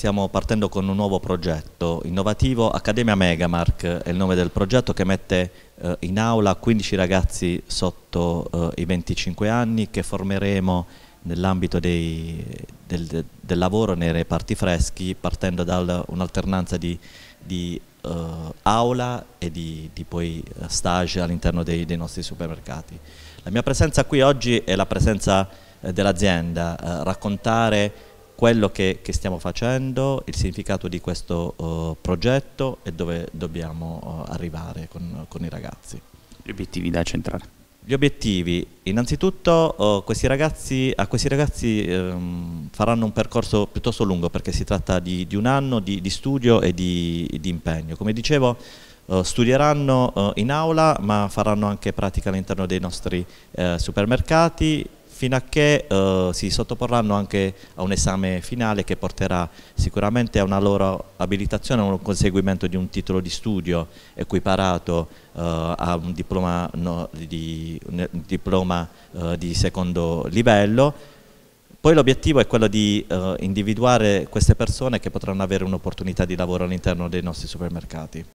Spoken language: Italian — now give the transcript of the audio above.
stiamo partendo con un nuovo progetto innovativo, Accademia Megamark è il nome del progetto che mette eh, in aula 15 ragazzi sotto eh, i 25 anni che formeremo nell'ambito del, del, lavoro nei reparti freschi partendo da un'alternanza di, di eh, aula e di, di poi eh, stage all'interno dei, dei nostri supermercati. La mia presenza qui oggi è la presenza eh, dell'azienda, eh, raccontare quello che, che, stiamo facendo, il significato di questo uh, progetto e dove dobbiamo uh, arrivare con, con, i ragazzi. Gli obiettivi da centrare? Gli obiettivi, innanzitutto uh, questi ragazzi, a questi ragazzi um, faranno un percorso piuttosto lungo perché si tratta di, di un anno di, di, studio e di, di impegno. Come dicevo, Uh, studieranno uh, in aula ma faranno anche pratica all'interno dei nostri uh, supermercati fino a che eh, si sottoporranno anche a un esame finale che porterà sicuramente a una loro abilitazione, a un conseguimento di un titolo di studio equiparato eh, a un diploma, no, di, un diploma eh, di secondo livello poi l'obiettivo è quello di uh, individuare queste persone che potranno avere un'opportunità di lavoro all'interno dei nostri supermercati.